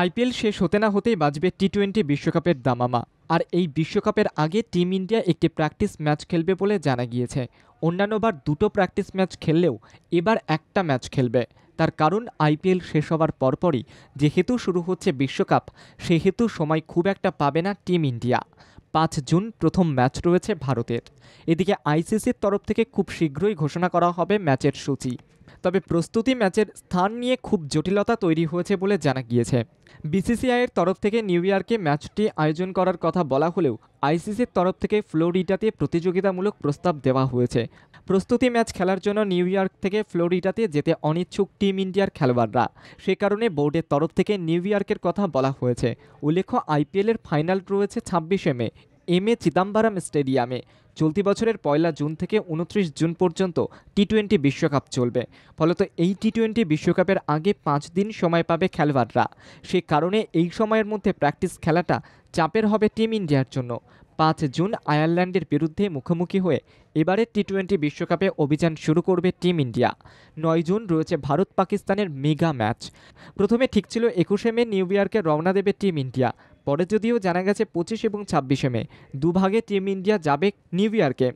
IPL শেষ হতে না হতেই বাজবে টি টোয়েন্টি বিশ্বকাপের দামামা আর এই বিশ্বকাপের আগে টিম ইন্ডিয়া একটি প্র্যাকটিস ম্যাচ খেলবে বলে জানা গিয়েছে অন্যান্যবার দুটো প্র্যাকটিস ম্যাচ খেললেও এবার একটা ম্যাচ খেলবে তার কারণ আইপিএল শেষ হওয়ার পরপরই যেহেতু শুরু হচ্ছে বিশ্বকাপ সেহেতু সময় খুব একটা পাবে না টিম ইন্ডিয়া পাঁচ জুন প্রথম ম্যাচ রয়েছে ভারতের এদিকে আইসিসির তরফ থেকে খুব শীঘ্রই ঘোষণা করা হবে ম্যাচের সূচি তবে প্রস্তুতি ম্যাচের স্থান নিয়ে খুব জটিলতা তৈরি হয়েছে বলে জানা গিয়েছে বিসিসিআইয়ের তরফ থেকে নিউ ইয়র্কে ম্যাচটি আয়োজন করার কথা বলা হলেও আইসিসির তরফ থেকে ফ্লোরিডাতে প্রতিযোগিতামূলক প্রস্তাব দেওয়া হয়েছে প্রস্তুতি ম্যাচ খেলার জন্য নিউ ইয়র্ক থেকে ফ্লোরিডাতে যেতে অনিচ্ছুক টিম ইন্ডিয়ার খেলোয়াড়রা সে কারণে বোর্ডের তরফ থেকে নিউ ইয়র্কের কথা বলা হয়েছে উল্লেখ্য আইপিএলের ফাইনাল রয়েছে ছাব্বিশে মে এম এ চিদাম্বারাম স্টেডিয়ামে চলতি বছরের পয়লা জুন থেকে উনত্রিশ জুন পর্যন্ত টি টোয়েন্টি বিশ্বকাপ চলবে ফলত এই টি টোয়েন্টি বিশ্বকাপের আগে পাঁচ দিন সময় পাবে খেলোয়াড়রা সে কারণে এই সময়ের মধ্যে প্র্যাকটিস খেলাটা চাপের হবে টিম ইন্ডিয়ার জন্য পাঁচ জুন আয়ারল্যান্ডের বিরুদ্ধে মুখোমুখি হয়ে এবারে টি টোয়েন্টি বিশ্বকাপে অভিযান শুরু করবে টিম ইন্ডিয়া নয় জুন রয়েছে ভারত পাকিস্তানের মেগা ম্যাচ প্রথমে ঠিক ছিল একুশে মে নিউ ইয়র্কে রওনা দেবে টিম ইন্ডিয়া পরে যদিও জানা গেছে পঁচিশ এবং ছাব্বিশে মে দুভাগে টিম ইন্ডিয়া যাবে নিউ ইয়র্কে